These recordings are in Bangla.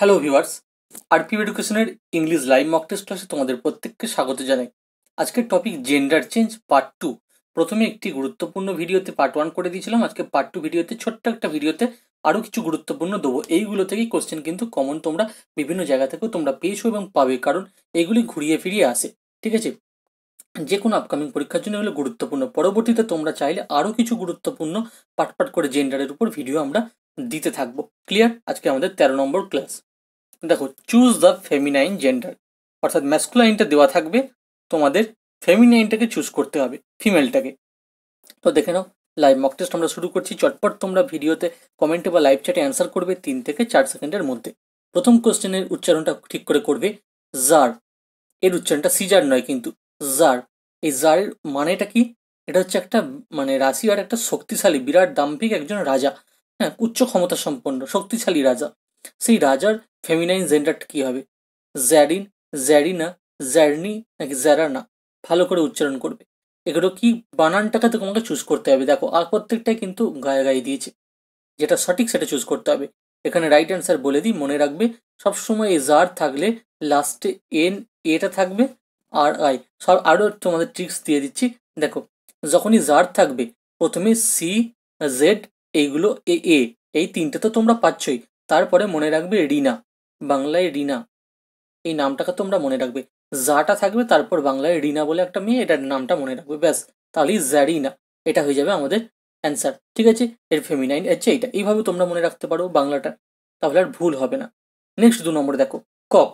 হ্যালো ভিউয়ার্স আরপি এডুকেশনের ইংলিশ লাইভ মক টেস্ট ক্লাসে তোমাদের প্রত্যেককে স্বাগত জানাই আজকের topic gender change part two প্রথমে একটি গুরুত্বপূর্ণ ভিডিওতে পার্ট ওয়ান করে দিয়েছিলাম আজকে পার্ট টু ভিডিওতে ছোট্ট একটা ভিডিওতে আরও কিছু গুরুত্বপূর্ণ দেবো এইগুলো থেকেই কোশ্চেন কিন্তু কমন তোমরা বিভিন্ন জায়গা থেকেও তোমরা পেয়েছো এবং পাবে কারণ এগুলি ঘুরিয়ে ফিরিয়ে আসে ঠিক আছে যে কোনো আপকামিং পরীক্ষার জন্য এগুলো গুরুত্বপূর্ণ পরবর্তীতে তোমরা চাইলে আরও কিছু গুরুত্বপূর্ণ পাট পাট করে জেন্ডারের উপর ভিডিও আমরা দিতে থাকবো ক্লিয়ার আজকে আমাদের তেরো নম্বর ক্লাস দেখো চুজ দ্য ফেমিনাইন জেন্ডার অর্থাৎ ম্যাস্কুলাইনটা দেওয়া থাকবে তোমাদের ফেমিনাইনটাকে চুজ করতে হবে ফিমেলটাকে তো দেখে নাও লাইভ মক টেস্ট আমরা শুরু করছি চটপট তোমরা ভিডিওতে কমেন্টে বা লাইভ চ্যাটে অ্যান্সার করবে তিন থেকে চার সেকেন্ডের মধ্যে প্রথম কোশ্চেনের উচ্চারণটা ঠিক করে করবে জার এর উচ্চারণটা সিজার নয় কিন্তু জার এই জারের মানেটা কি এটা হচ্ছে একটা মানে রাশিয়ার একটা শক্তিশালী বিরাট দাম্ভিক একজন রাজা হ্যাঁ উচ্চ ক্ষমতা সম্পন্ন শক্তিশালী রাজা সেই রাজার ফেমিনাইন জেন্ডারটা কী হবে জ্যারিন জ্যারিনা জ্যারনি নাকি জ্যারানা ভালো করে উচ্চারণ করবে এগুলো কি বানানটাকে তো তোমাকে চুজ করতে হবে দেখো আর প্রত্যেকটাই কিন্তু গায়ে গায়ে দিয়েছে যেটা সঠিক সেটা চুজ করতে হবে এখানে রাইট অ্যান্সার বলে দিই মনে রাখবে সবসময় এ জার থাকলে লাস্টে এন এটা থাকবে আর আই সব আরও তোমাদের ট্রিক্স দিয়ে দিচ্ছি দেখো যখনই জার থাকবে প্রথমে সি জেড এইগুলো এ এ এই তিনটে তো তোমরা পাচ্ছই তারপরে মনে রাখবে রিনা বাংলায় রিনা এই নামটাকে তোমরা মনে রাখবে জাটা থাকবে তারপর বাংলায় রিনা বলে একটা মেয়ে এটার নামটা মনে রাখবে ব্যাস তাহলেই জারিনা এটা হয়ে যাবে আমাদের অ্যান্সার ঠিক আছে এর ফেমিনাইন হচ্ছে এইটা এইভাবে তোমরা মনে রাখতে পারো বাংলাটা তাহলে আর ভুল হবে না নেক্সট দু নম্বর দেখো কক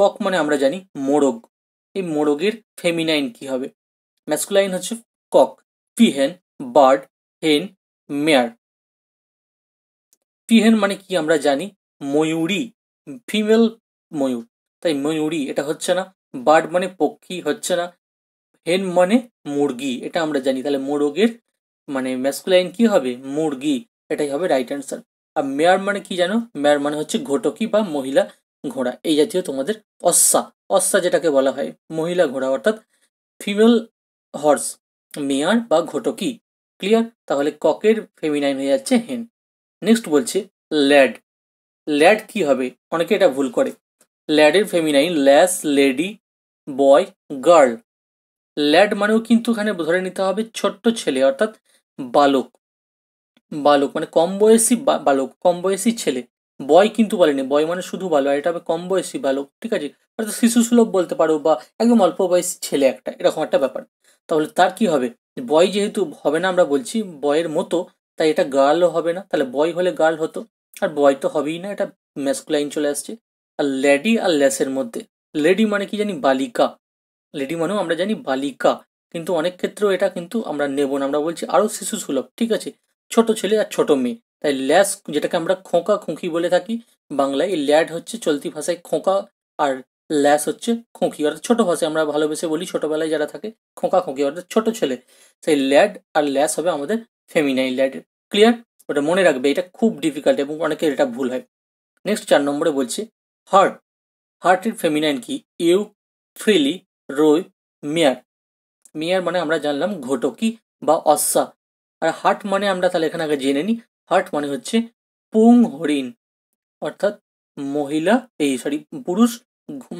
কক মানে আমরা জানি মোরগ এই মোরগের ফেমিনাইন কি হবে ম্যাসকুলাইন হচ্ছে কক ফিহেন বার্ড হেন মেয়ার পিহেন মানে কি আমরা জানি ময়ূরী ফিমেল ময়ূর তাই ময়ূরী এটা হচ্ছে না বার্ড মানে পক্ষী হচ্ছে না হেন মানে মুরগি এটা আমরা জানি তাহলে মোরগের মানে ম্যাসকুলাইন কি হবে মুরগি এটাই হবে রাইট অ্যান্সার আর মেয়ার মানে কি জানো মেয়ার মানে হচ্ছে ঘটকি বা মহিলা ঘোড়া এই জাতীয় তোমাদের অশ্বা অশ্বা যেটাকে বলা হয় মহিলা ঘোড়া অর্থাৎ ফিমেল হর্স মেয়ার বা ঘটকি ক্লিয়ার তাহলে ককের ফেমিনাইন হয়ে যাচ্ছে হেন নেক্সট বলছে ল্যাড ল্যাড কি হবে অনেকে এটা ভুল করে ল্যাডের feminine lass lady boy girl lad মানেও কিন্তু এখানে ধরে নিতে হবে ছোট্ট ছেলে অর্থাৎ বালক বালক মানে কম বয়সী বালক কম বয়সী ছেলে বয় কিন্তু বলেনি বয় মানে শুধু বালক আর এটা হবে কম বয়সী বালক ঠিক আছে অর্থাৎ শিশু সুলভ বলতে পারো বা একদম অল্প বয়সী ছেলে একটা এরকম একটা ব্যাপার তাহলে তার কি হবে বয় যেহেতু হবে না আমরা বলছি বয়ের মতো তাই এটা গার্লও হবে না তাহলে বয় হলে গার্ল হতো আর বয় তো হবেই না এটা ম্যাসকুলাইন চলে আসছে আর লেডি আর লেসের মধ্যে লেডি মানে কি জানি বালিকা লেডি মানেও আমরা জানি বালিকা কিন্তু অনেক ক্ষেত্রেও এটা কিন্তু আমরা নেব না আমরা বলছি আরও শিশু সুলভ ঠিক আছে ছোট ছেলে আর ছোট মেয়ে তাই ল্যাস যেটাকে আমরা খোঁকা খুঁকি বলে থাকি বাংলায় এই ল্যাড হচ্ছে চলতি ভাষায় খোঁকা আর ল্যাস হচ্ছে খোঁকি অর্থাৎ ছোটো ভাষায় আমরা ভালোবেসে বলি ছোটোবেলায় যারা থাকে খোঁকা খোঁকি অর্থাৎ ছোট ছেলে সেই ল্যাড আর ল্যাস হবে আমাদের ফেমিনাইল লাইটের ক্লিয়ার ওটা মনে রাখবে এটা খুব ডিফিকাল্ট এবং অনেকের এটা ভুল হয় নেক্সট চার নম্বরে বলছে হার্ট হার্টের ফেমিনাইন কি ইউ ফ্রিলি রোই মেয়ার মেয়ার মানে আমরা জানলাম ঘটকি বা অশ্বা আর হার্ট মানে আমরা তাহলে এখানে আগে জেনে নিই হার্ট মানে হচ্ছে পুং হরিণ অর্থাৎ মহিলা এই সরি পুরুষ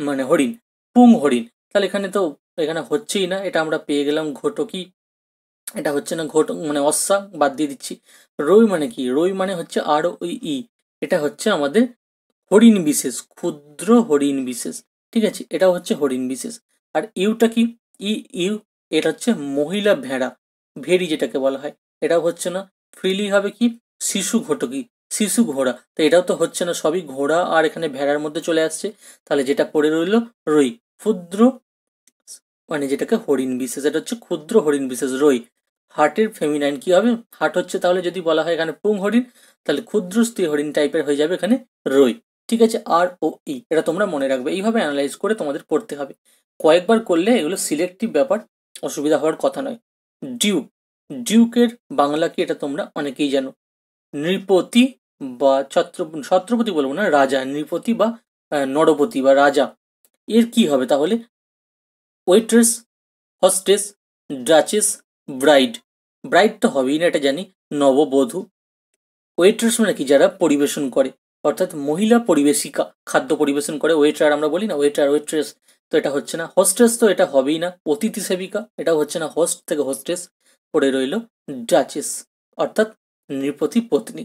মানে হরিণ পুং হরিণ তাহলে এখানে তো এখানে হচ্ছেই না এটা আমরা পেয়ে গেলাম ঘটকি এটা হচ্ছে না ঘট মানে অশ্বা বাদ দিয়ে দিচ্ছি রই মানে কি রই মানে হচ্ছে আর ও ই এটা হচ্ছে আমাদের হরিণ বিশেষ ক্ষুদ্র হরিণ বিশেষ ঠিক আছে এটা হচ্ছে হরিণ বিশেষ আর ইউটা কি ই ইউ এটা হচ্ছে মহিলা ভেড়া ভেড়ি যেটাকে বলা হয় এটাও হচ্ছে না ফ্রিলি হবে কি শিশু ঘটকি শিশু ঘোড়া তো এটাও তো হচ্ছে না সবই ঘোড়া আর এখানে ভেড়ার মধ্যে চলে আসছে তাহলে যেটা পড়ে রইল রই ক্ষুদ্র মানে যেটাকে হরিণ বিশেষ এটা হচ্ছে ক্ষুদ্র হরিণ বিশেষ রই হার্টের ফেমিনাইন কি হবে হার্ট হচ্ছে তাহলে যদি বলা হয় এখানে পুং হরিণ তাহলে ক্ষুদ্র স্ত্রী হরিণ টাইপের হয়ে যাবে এখানে রই ঠিক আছে আর ও ই এটা তোমরা মনে রাখবে এইভাবে অ্যানালাইজ করে তোমাদের পড়তে হবে কয়েকবার করলে এগুলো সিলেক্টিভ ব্যাপার অসুবিধা হওয়ার কথা নয় ডিউক ডিউকের বাংলা কি এটা তোমরা অনেকেই জানো নৃপতি বা ছত্র ছত্রপতি বলবো না রাজা নৃপতি বা নরপতি বা রাজা এর কি হবে তাহলে waitress hostess duchess bride bride তো হবেই না এটা জানি নববধূ ওয়েট্রেস মানে কি যারা পরিবেশন করে অর্থাৎ মহিলা পরিবেশিকা খাদ্য পরিবেশন করে ওয়েটার আমরা বলি না ওয়েটার ওয়েট্রেস তো এটা হচ্ছে না হোস্টেস তো এটা হবেই না অতিথি সেবিকা এটাও হচ্ছে না হোস্ট থেকে হোস্টেস পড়ে রইল ডাচেস অর্থাৎ নৃপতি পত্নী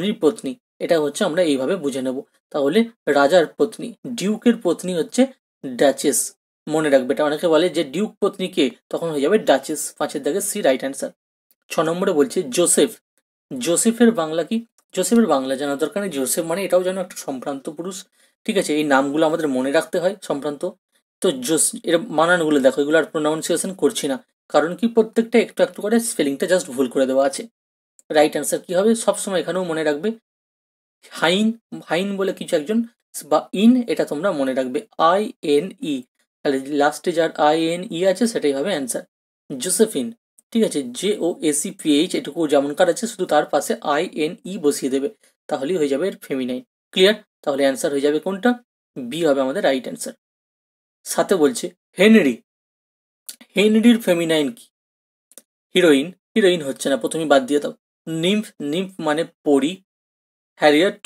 নৃপত্নী এটা হচ্ছে আমরা এইভাবে বুঝে নেব তাহলে রাজার পত্নী ডিউকের পত্নী হচ্ছে ডাচেস মনে রাখবে এটা অনেকে বলে যে ডিউক পত্নীকে তখন হয়ে যাবে ডাচেস পাঁচের দাগে সি রাইট অ্যান্সার ছ নম্বরে বলছে জোসেফ জোসেফের বাংলা কি জোসেফের বাংলা জানা দরকার নেই জোসেফ মানে এটাও যেন একটা সম্ভ্রান্ত পুরুষ ঠিক আছে এই নামগুলো আমাদের মনে রাখতে হয় সম্ভ্রান্ত তো জোস এর মানানগুলো দেখো এগুলো আর প্রোনাউন্সিয়েশন করছি না কারণ কি প্রত্যেকটা একটু একটু করে স্পেলিংটা জাস্ট ভুল করে দেওয়া আছে রাইট অ্যান্সার কী হবে সবসময় এখানেও মনে রাখবে হাইন হাইন বলে কিছু একজন বা ইন এটা তোমরা মনে রাখবে আই এন ই তাহলে লাস্টে যার আই এন ই আছে সেটাই হবে অ্যান্সার জোসেফিন ঠিক আছে জে ও এসি পিএইচ এটুকু যেমন কার আছে শুধু তার পাশে আই এন ই বসিয়ে দেবে তাহলেই হয়ে যাবে এর ফেমিনাইন ক্লিয়ার তাহলে অ্যান্সার হয়ে যাবে কোনটা বি হবে আমাদের রাইট অ্যান্সার সাথে বলছে হেনরি হেনরির ফেমিনাইন কি হিরোইন হিরোইন হচ্ছে না প্রথমে বাদ দিয়ে দাও নিম্ফ নিম্ফ মানে পরি হ্যারিয়েট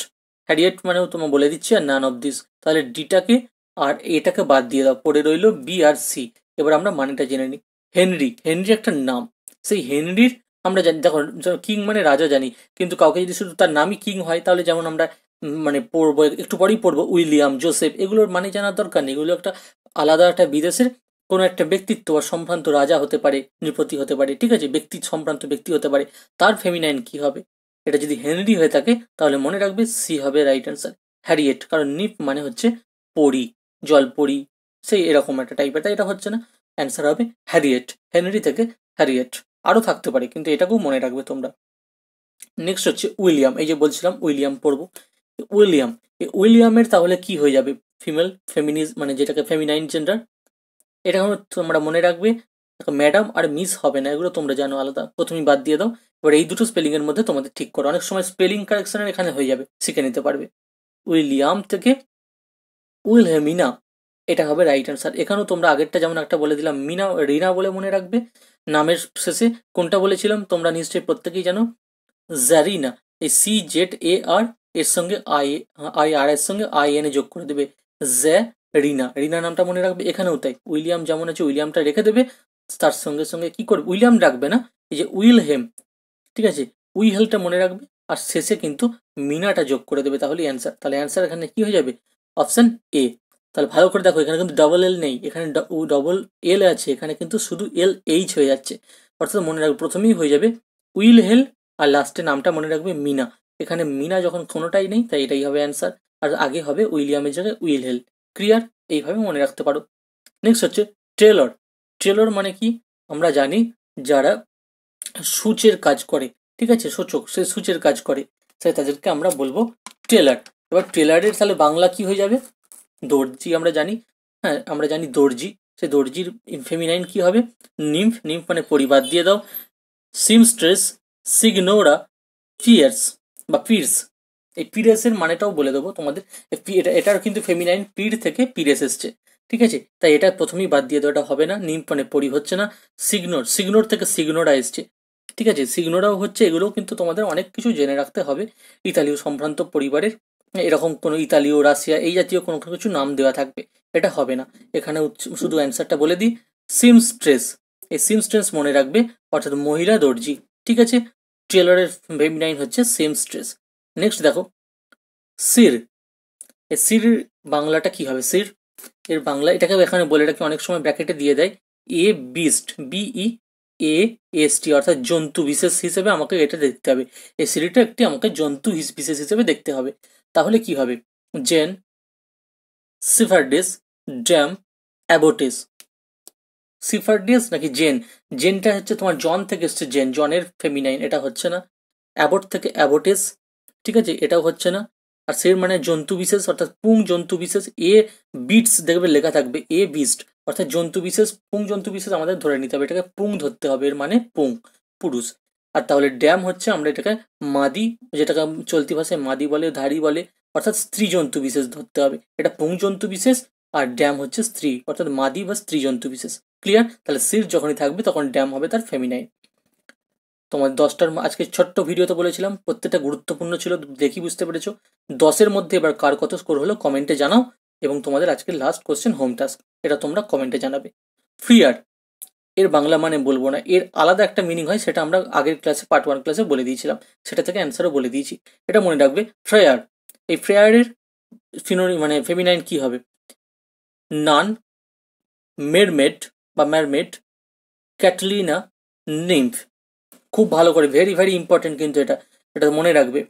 হ্যারিয়েট মানেও তোমার বলে দিচ্ছি আর নান অব দিস তাহলে ডিটাকে আর এটাকে বাদ দিয়ে দাও পড়ে রইল বি আর সি এবার আমরা মানেটা জেনে নিই হেনরি হেনরি একটা নাম সেই হেনরির আমরা জানি দেখো কিং মানে রাজা জানি কিন্তু কাউকে যদি শুধু তার নামই কিং হয় তাহলে যেমন আমরা মানে পড়বো একটু পরেই পড়বো উইলিয়াম জোসেফ এগুলোর মানে জানার দরকার নেই এগুলো একটা আলাদা একটা বিদেশের কোনো একটা ব্যক্তিত্ব বা সম্ভ্রান্ত রাজা হতে পারে নৃপতি হতে পারে ঠিক আছে ব্যক্তি সম্ভ্রান্ত ব্যক্তি হতে পারে তার ফেমিনাইন কি হবে এটা যদি হেনরি হয়ে থাকে তাহলে মনে রাখবে সি হবে রাইট অ্যান্সার হ্যারিয়েট কারণ নিপ মানে হচ্ছে পরী জলপরি সেই এরকম একটা টাইপের তাই এটা হচ্ছে না অ্যান্সার হবে হ্যারিয়েট হেনরি থেকে হ্যারিয়েট আরও থাকতে পারে কিন্তু এটাকেও মনে রাখবে তোমরা নেক্সট হচ্ছে উইলিয়াম এই যে বলছিলাম উইলিয়াম পড়বো উইলিয়াম এই উইলিয়ামের তাহলে কি হয়ে যাবে ফিমেল ফেমিনিজ মানে যেটাকে ফেমিনাইন জেন্ডার এটা তোমরা মনে রাখবে ম্যাডাম আর মিস হবে না এগুলো তোমরা জানো আলাদা প্রথমেই বাদ দিয়ে দাও এবার এই দুটো স্পেলিংয়ের মধ্যে তোমাদের ঠিক করো অনেক সময় স্পেলিং কারেকশনের এখানে হয়ে যাবে শিখে নিতে পারবে উইলিয়াম থেকে উইল হ্যা মিনা এটা হবে রাইট অ্যান্সার এখানেও তোমরা আগেরটা যেমন একটা বলে দিলাম মিনা রিনা বলে মনে রাখবে নামের শেষে কোনটা বলেছিলাম তোমরা নিশ্চয়ই প্রত্যেকেই জানো জারিনা এই সি জেড এ আর এর সঙ্গে আই আই আর এর সঙ্গে আই এনে যোগ করে দেবে জ্যা রিনা রিনা নামটা মনে রাখবে এখানেও তাই উইলিয়াম যেমন আছে উইলিয়ামটা রেখে দেবে তার সঙ্গে সঙ্গে কি করবে উইলিয়াম রাখবে না এই যে উইল হেম ঠিক আছে উইহেলটা মনে রাখবে আর শেষে কিন্তু মিনাটা যোগ করে দেবে তাহলে অ্যান্সার তাহলে অ্যান্সার এখানে কি হয়ে যাবে অপশান এ তাহলে ভালো করে দেখো এখানে কিন্তু ডবল এল নেই এখানে ডবল এল আছে এখানে কিন্তু শুধু এল এইচ হয়ে যাচ্ছে অর্থাৎ মনে রাখবে প্রথমেই হয়ে যাবে উইল হেল আর লাস্টে নামটা মনে রাখবে মিনা এখানে মিনা যখন কোনোটাই নেই তাই এটাই হবে অ্যান্সার আর আগে হবে উইলিয়ামের জায়গায় উইল হেল ক্রিয়ার এইভাবে মনে রাখতে পারো নেক্সট হচ্ছে ট্রেলর ট্রেলর মানে কি আমরা জানি যারা সূচের কাজ করে ঠিক আছে সূচক সে সূচের কাজ করে তাই তাদেরকে আমরা বলবো ট্রেলার এবার টেলারের তাহলে বাংলা কি হয়ে যাবে দর্জি আমরা জানি হ্যাঁ আমরা জানি দর্জি সেই দর্জির ফেমিনাইন কি হবে নিম্ফ নিম্ফ মানে পরিবার দিয়ে দাও সিমস্ট্রেস সিগনোরা ফিয়ার্স বা পিরস এই পিরেসের মানেটাও বলে দেবো তোমাদের এটা এটার কিন্তু ফেমিনাইন পির থেকে পিরেস এসছে ঠিক আছে তাই এটা প্রথমেই বাদ দিয়ে দেওয়াটা হবে না নিম মানে পরি হচ্ছে না সিগনোর সিগনোর থেকে সিগনোরা এসছে ঠিক আছে সিগনোরাও হচ্ছে এগুলোও কিন্তু তোমাদের অনেক কিছু জেনে রাখতে হবে ইতালীয় সম্ভ্রান্ত পরিবারের এরকম কোনো ইতালীয় রাশিয়া এই জাতীয় কোনো কিছু নাম দেওয়া থাকবে এটা হবে না এখানে শুধু অ্যান্সারটা বলে দিই সিম স্ট্রেস এই সিম স্ট্রেস মনে রাখবে অর্থাৎ মহিলা দর্জি ঠিক আছে টেলরের ফেমি নাইন হচ্ছে সেম স্ট্রেস নেক্সট দেখো সির এই সির বাংলাটা কি হবে সির এর বাংলা এটাকে এখানে বলে রাখি অনেক সময় ব্র্যাকেটে দিয়ে দেয় a beast B E A S T অর্থাৎ জন্তু বিশেষ হিসেবে আমাকে এটা দেখতে হবে এই সিরিটা একটি আমাকে জন্তু বিশেষ হিসেবে দেখতে হবে তাহলে কি হবে জেন সিফারডিস ড্যাম অ্যাবোটিস সিফারডিস নাকি জেন জেনটা হচ্ছে তোমার জন থেকে এসছে জেন জনের ফেমিনাইন এটা হচ্ছে না অ্যাবট থেকে অ্যাবোটিস ঠিক আছে এটাও হচ্ছে না আর সে মানে জন্তু বিশেষ অর্থাৎ পুং জন্তু বিশেষ এ বিটস দেখবে লেখা থাকবে এ বিস্ট অর্থাৎ জন্তু বিশেষ পুং জন্তু বিশেষ আমাদের ধরে নিতে হবে এটাকে পুং ধরতে হবে এর মানে পুং পুরুষ আর তাহলে ড্যাম হচ্ছে আমরা এটাকে মাদি যেটাকে চলতি ভাষায় মাদি বলে ধাড়ি বলে অর্থাৎ স্ত্রী জন্তু বিশেষ ধরতে হবে এটা পুংজন্তু বিশেষ আর ড্যাম হচ্ছে স্ত্রী অর্থাৎ মাদি বা স্ত্রী জন্তু বিশেষ ক্লিয়ার তাহলে সির যখনই থাকবে তখন ড্যাম হবে তার ফেমিনাই তোমার দশটার আজকে ছোট্ট ভিডিওতে বলেছিলাম প্রত্যেকটা গুরুত্বপূর্ণ ছিল দেখি বুঝতে পেরেছো দশের মধ্যে এবার কার কত স্কোর হলো কমেন্টে জানাও এবং তোমাদের আজকে লাস্ট কোশ্চেন হোম টাস্ক এটা তোমরা কমেন্টে জানাবে ফ্রি আর এর বাংলা মানে বলবো না এর আলাদা একটা মিনিং হয় সেটা আমরা আগের ক্লাসে পার্ট ওয়ান ক্লাসে বলে দিয়েছিলাম সেটা থেকে অ্যান্সারও বলে দিয়েছি এটা মনে রাখবে ফ্রেয়ার এই ফ্রেয়ারের ফিনোরি মানে ফেমিনাইন কি হবে নান মেরমেড বা ম্যারমেড ক্যাটলিনা নিমফ খুব ভালো করে ভেরি ভেরি ইম্পর্টেন্ট কিন্তু এটা এটা মনে রাখবে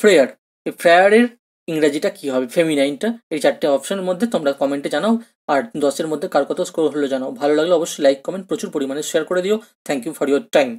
ফ্রেয়ার এই ফ্রেয়ারের ইংরাজিটা কি হবে ফেমিনাইনটা এই চারটে অপশনের মধ্যে তোমরা কমেন্টে জানাও আর দশের মধ্যে কার কত স্কোর হলো জানাও ভালো লাগলে অবশ্যই লাইক কমেন্ট প্রচুর পরিমাণে শেয়ার করে দিও thank you for your time